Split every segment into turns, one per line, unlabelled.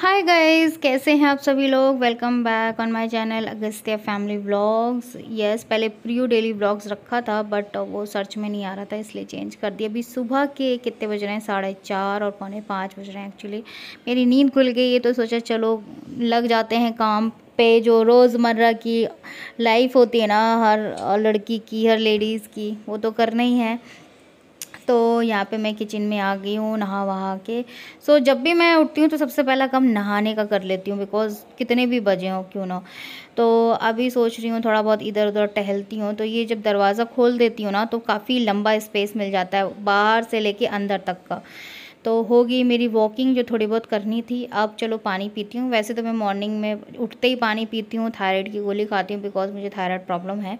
hi guys कैसे हैं आप सभी लोग welcome back on my channel Agastya family vlogs yes पहले प्रियो डेली व्लॉग्स रखा था बट वो सर्च में नहीं आ रहा था इसलिए चेंज कर दिया अभी सुबह के कितने बज रहे हैं साढ़े चार और पौने पाँच बज रहे हैं एक्चुअली मेरी नींद खुल गई है तो सोचा चलो लग जाते हैं काम पे जो रोज़मर्रा की लाइफ होती है ना हर लड़की की हर लेडीज़ की वो तो करना ही है तो यहाँ पे मैं किचन में आ गई हूँ नहा वहा के सो so, जब भी मैं उठती हूँ तो सबसे पहला काम नहाने का कर लेती हूँ बिकॉज़ कितने भी बजे हों क्यों ना तो अभी सोच रही हूँ थोड़ा बहुत इधर उधर टहलती हूँ तो ये जब दरवाज़ा खोल देती हूँ ना तो काफ़ी लंबा स्पेस मिल जाता है बाहर से ले अंदर तक का तो होगी मेरी वॉकिंग जो थोड़ी बहुत करनी थी अब चलो पानी पीती हूँ वैसे तो मैं मॉर्निंग में उठते ही पानी पीती हूँ थायराइड की गोली खाती हूँ बिकॉज़ मुझे थायराइड प्रॉब्लम है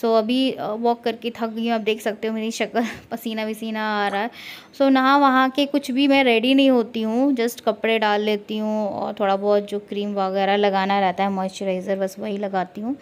सो अभी वॉक करके थक गई हूँ आप देख सकते हो मेरी शक्ल पसीना वसीना आ रहा है सो नहा वहाँ के कुछ भी मैं रेडी नहीं होती हूँ जस्ट कपड़े डाल लेती हूँ और थोड़ा बहुत जो क्रीम वगैरह लगाना रहता है मॉइस्चराइज़र बस वही लगाती हूँ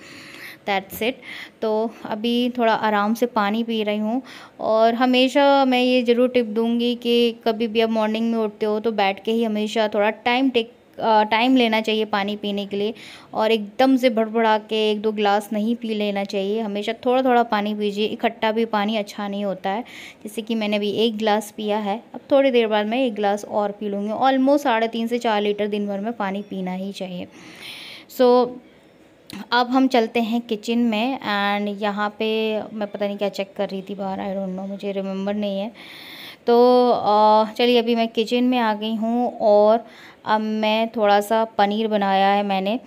दैट्स इट तो अभी थोड़ा आराम से पानी पी रही हूँ और हमेशा मैं ये ज़रूर टिप दूँगी कि कभी भी आप मॉर्निंग में उठते हो तो बैठ के ही हमेशा थोड़ा टाइम टेक टाइम लेना चाहिए पानी पीने के लिए और एकदम से भड़बड़ा के एक दो ग्लास नहीं पी लेना चाहिए हमेशा थोड़ा थोड़ा पानी पीजिए इकट्ठा भी पानी अच्छा नहीं होता है जैसे कि मैंने अभी एक गिलास पिया है अब थोड़ी देर बाद मैं एक गिलास और पी लूँगी ऑलमोस्ट साढ़े तीन से चार लीटर दिन भर में पानी पीना ही चाहिए सो so, अब हम चलते हैं किचन में एंड यहाँ पे मैं पता नहीं क्या चेक कर रही थी बाहर आई डोंट नो मुझे रिमेम्बर नहीं है तो चलिए अभी मैं किचन में आ गई हूँ और अब मैं थोड़ा सा पनीर बनाया है मैंने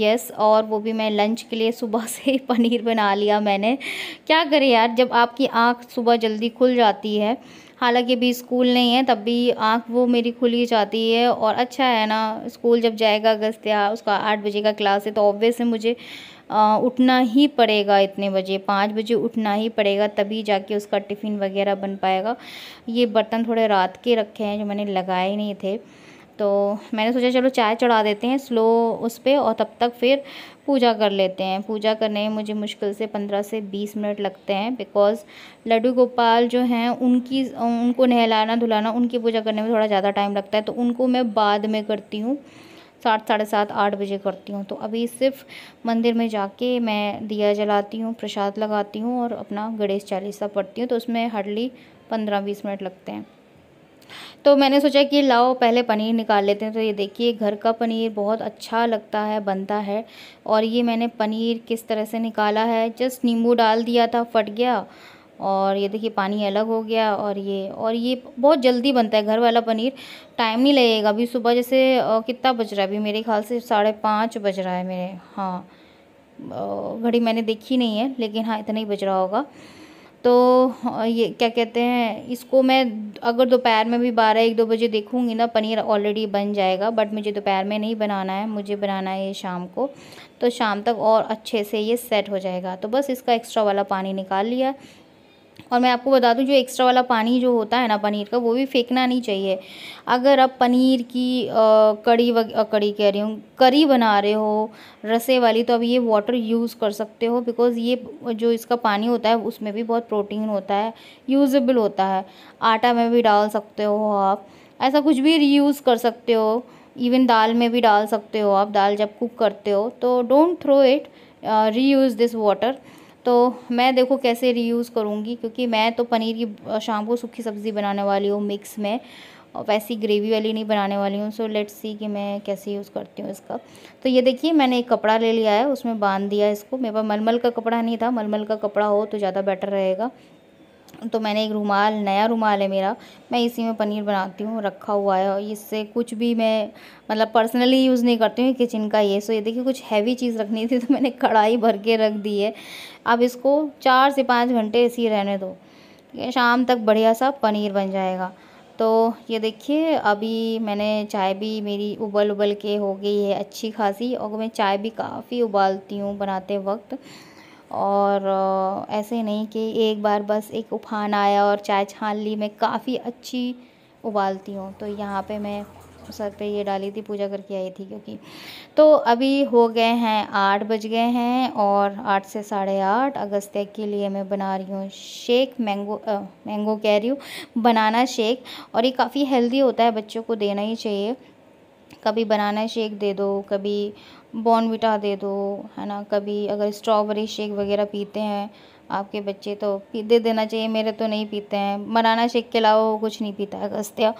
यस और वो भी मैं लंच के लिए सुबह से ही पनीर बना लिया मैंने क्या करें यार जब आपकी आँख सुबह जल्दी खुल जाती है हालांकि अभी स्कूल नहीं है तब भी आँख वो मेरी खुल ही जाती है और अच्छा है ना स्कूल जब जाएगा अगस्त या उसका आठ बजे का क्लास है तो ऑब्वियस है मुझे आ, उठना ही पड़ेगा इतने बजे पाँच बजे उठना ही पड़ेगा तभी जाके उसका टिफ़िन वगैरह बन पाएगा ये बर्तन थोड़े रात के रखे हैं जो मैंने लगाए नहीं थे तो मैंने सोचा चलो चाय चढ़ा देते हैं स्लो उस पर और तब तक फिर पूजा कर लेते हैं पूजा करने में मुझे मुश्किल से पंद्रह से बीस मिनट लगते हैं बिकॉज़ लड्डू गोपाल जो हैं उनकी उनको नहलाना धुलाना उनकी पूजा करने में थोड़ा ज़्यादा टाइम लगता है तो उनको मैं बाद में करती हूँ सात साढ़े सात आठ बजे करती हूँ तो अभी सिर्फ मंदिर में जाके मैं दिया जलाती हूँ प्रसाद लगाती हूँ और अपना गणेश चालीसा पढ़ती हूँ तो उसमें हार्डली पंद्रह बीस मिनट लगते हैं तो मैंने सोचा कि लाओ पहले पनीर निकाल लेते हैं तो ये देखिए घर का पनीर बहुत अच्छा लगता है बनता है और ये मैंने पनीर किस तरह से निकाला है जस्ट नींबू डाल दिया था फट गया और ये देखिए पानी अलग हो गया और ये और ये बहुत जल्दी बनता है घर वाला पनीर टाइम नहीं लगेगा अभी सुबह जैसे कितना बज रहा है अभी मेरे ख्याल से साढ़े पाँच बज रहा है मेरे हाँ घड़ी मैंने देखी नहीं है लेकिन हाँ इतना ही बज रहा होगा तो ये क्या कहते हैं इसको मैं अगर दोपहर में भी बारह एक दो बजे देखूँगी ना पनीर ऑलरेडी बन जाएगा बट मुझे दोपहर में नहीं बनाना है मुझे बनाना है ये शाम को तो शाम तक और अच्छे से ये सेट हो जाएगा तो बस इसका एक्स्ट्रा वाला पानी निकाल लिया और मैं आपको बता दूं जो एक्स्ट्रा वाला पानी जो होता है ना पनीर का वो भी फेंकना नहीं चाहिए अगर आप पनीर की आ, कड़ी वग कड़ी कह रही हूँ करी बना रहे हो रसे वाली तो अब ये वाटर यूज़ कर सकते हो बिकॉज़ ये जो इसका पानी होता है उसमें भी बहुत प्रोटीन होता है यूज़ेबल होता है आटा में भी डाल सकते हो आप ऐसा कुछ भी रीयूज़ कर सकते हो इवन दाल में भी डाल सकते हो आप दाल जब कुक करते हो तो don't throw it reuse this water तो मैं देखो कैसे रीयूज़ करूँगी क्योंकि मैं तो पनीर की शाम को सूखी सब्ज़ी बनाने वाली हूँ मिक्स में और वैसी ग्रेवी वाली नहीं बनाने वाली हूँ सो लेट्स सी कि मैं कैसे यूज़ करती हूँ इसका तो ये देखिए मैंने एक कपड़ा ले लिया है उसमें बांध दिया इसको मेरे पास मलमल का कपड़ा नहीं था मलमल का कपड़ा हो तो ज़्यादा बेटर रहेगा तो मैंने एक रुमाल नया रुमाल है मेरा मैं इसी में पनीर बनाती हूँ रखा हुआ है और इससे कुछ भी मैं मतलब पर्सनली यूज़ नहीं करती हूँ किचन का ये सो ये देखिए कुछ हैवी चीज़ रखनी थी तो मैंने कढ़ाई भर के रख दी है अब इसको चार से पाँच घंटे इसी रहने दो ठीक है शाम तक बढ़िया सा पनीर बन जाएगा तो ये देखिए अभी मैंने चाय भी मेरी उबल उबल के हो गई है अच्छी खासी और मैं चाय भी काफ़ी उबालती हूँ बनाते वक्त और ऐसे नहीं कि एक बार बस एक उफान आया और चाय छान ली मैं काफ़ी अच्छी उबालती हूँ तो यहाँ पे मैं सर पे ये डाली थी पूजा करके आई थी क्योंकि तो अभी हो गए हैं आठ बज गए हैं और आठ से साढ़े आठ तक के लिए मैं बना रही हूँ शेक मैंगो आ, मैंगो कह रही हूँ बनाना शेक और ये काफ़ी हेल्दी होता है बच्चों को देना ही चाहिए कभी बनाना शेक दे दो कभी बॉर्नविटा दे दो है ना कभी अगर स्ट्रॉबेरी शेक वगैरह पीते हैं आपके बच्चे तो पी दे देना चाहिए मेरे तो नहीं पीते हैं बनाना शेक के अलावा वो कुछ नहीं पीता है अगस्त्या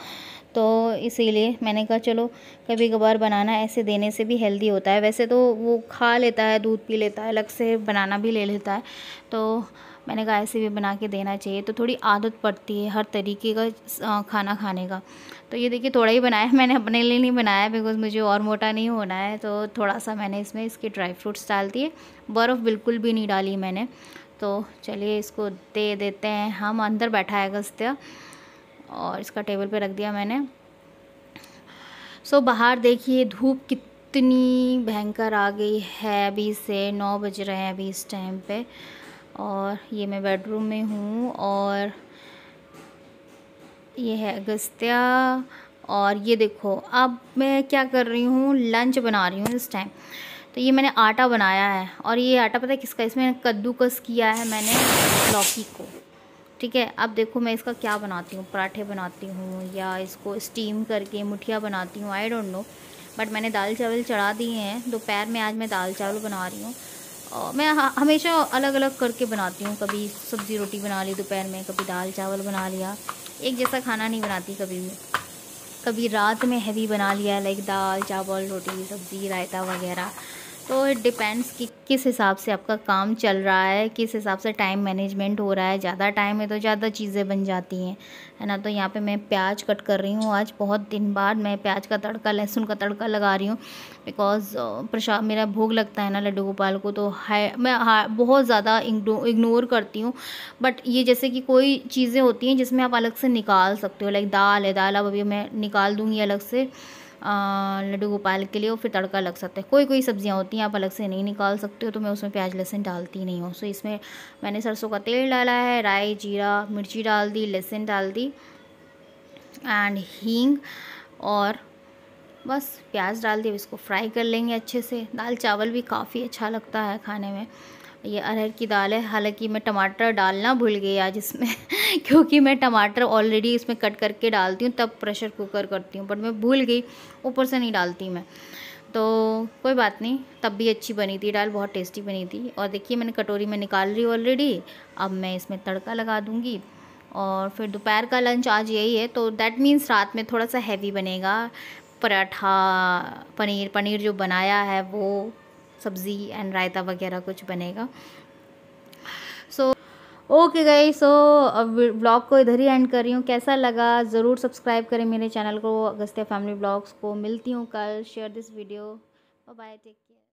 तो इसीलिए मैंने कहा चलो कभी कभार बनाना ऐसे देने से भी हेल्दी होता है वैसे तो वो खा लेता है दूध पी लेता है अलग से बनाना भी ले लेता है तो मैंने कहा ऐसे भी बना के देना चाहिए तो थोड़ी आदत पड़ती है हर तरीके का खाना खाने का तो ये देखिए थोड़ा ही बनाया मैंने अपने लिए नहीं बनाया बिकॉज़ मुझे और मोटा नहीं होना है तो थोड़ा सा मैंने इसमें इसके ड्राई फ्रूट्स डाल दिए बर्फ़ बिल्कुल भी नहीं डाली मैंने तो चलिए इसको दे देते हैं हम अंदर बैठा है गस्त्या और इसका टेबल पर रख दिया मैंने सो बाहर देखिए धूप कितनी भयंकर आ गई है अभी से नौ बज रहे हैं अभी इस टाइम पे और ये मैं बेडरूम में हूँ और ये है अगस्त्या और ये देखो अब मैं क्या कर रही हूँ लंच बना रही हूँ इस टाइम तो ये मैंने आटा बनाया है और ये आटा पता है किसका इसमें कद्दूकस किया है मैंने लौकी को ठीक है अब देखो मैं इसका क्या बनाती हूँ पराठे बनाती हूँ या इसको स्टीम करके मुठिया बनाती हूँ आई डोंट नो बट मैंने दाल चावल चढ़ा दिए हैं दोपहर में आज मैं दाल चावल बना रही हूँ मैं हमेशा अलग अलग करके बनाती हूँ कभी सब्ज़ी रोटी बना ली दोपहर में कभी दाल चावल बना लिया एक जैसा खाना नहीं बनाती कभी भी कभी रात में हैवी बना लिया लाइक दाल चावल रोटी सब्ज़ी रायता वगैरह तो इट डिपेंड्स कि किस हिसाब से आपका काम चल रहा है किस हिसाब से टाइम मैनेजमेंट हो रहा है ज़्यादा टाइम है तो ज़्यादा चीज़ें बन जाती हैं है ना तो यहाँ पे मैं प्याज कट कर रही हूँ आज बहुत दिन बाद मैं प्याज का तड़का लहसुन का तड़का लगा रही हूँ बिकॉज प्रशा मेरा भोग लगता है ना लड्डू गोपाल को तो है मैं हा, बहुत ज़्यादा इग्नोर करती हूँ बट ये जैसे कि कोई चीज़ें होती हैं जिसमें आप अलग से निकाल सकते हो लाइक दाल है दाल अब अभी मैं निकाल दूँगी अलग से लड्डू गोपाल के लिए और फिर तड़का लग सकता है कोई कोई सब्ज़ियाँ होती हैं आप अलग से नहीं निकाल सकते हो तो मैं उसमें प्याज लहसुन डालती नहीं हूँ सो इसमें मैंने सरसों का तेल डाला है राई जीरा मिर्ची डाल दी लहसुन डाल दी एंड हींग और बस प्याज डाल दिए इसको फ्राई कर लेंगे अच्छे से दाल चावल भी काफ़ी अच्छा लगता है खाने में ये अरहर की दाल है हालांकि मैं टमाटर डालना भूल गई आज इसमें क्योंकि मैं टमाटर ऑलरेडी इसमें कट करके डालती हूँ तब प्रेशर कुकर करती हूँ बट मैं भूल गई ऊपर से नहीं डालती मैं तो कोई बात नहीं तब भी अच्छी बनी थी दाल बहुत टेस्टी बनी थी और देखिए मैंने कटोरी में निकाल रही ऑलरेडी अब मैं इसमें तड़का लगा दूँगी और फिर दोपहर का लंच आज यही है तो दैट मीन्स रात में थोड़ा सा हैवी बनेगा पराठा पनीर पनीर जो बनाया है वो सब्ज़ी एंड रायता वगैरह कुछ बनेगा सो ओके गई सो अब ब्लॉग को इधर ही एंड कर रही हूँ कैसा लगा ज़रूर सब्सक्राइब करें मेरे चैनल को अगस्त्य फैमिली ब्लॉग्स को मिलती हूँ कल share this video bye take care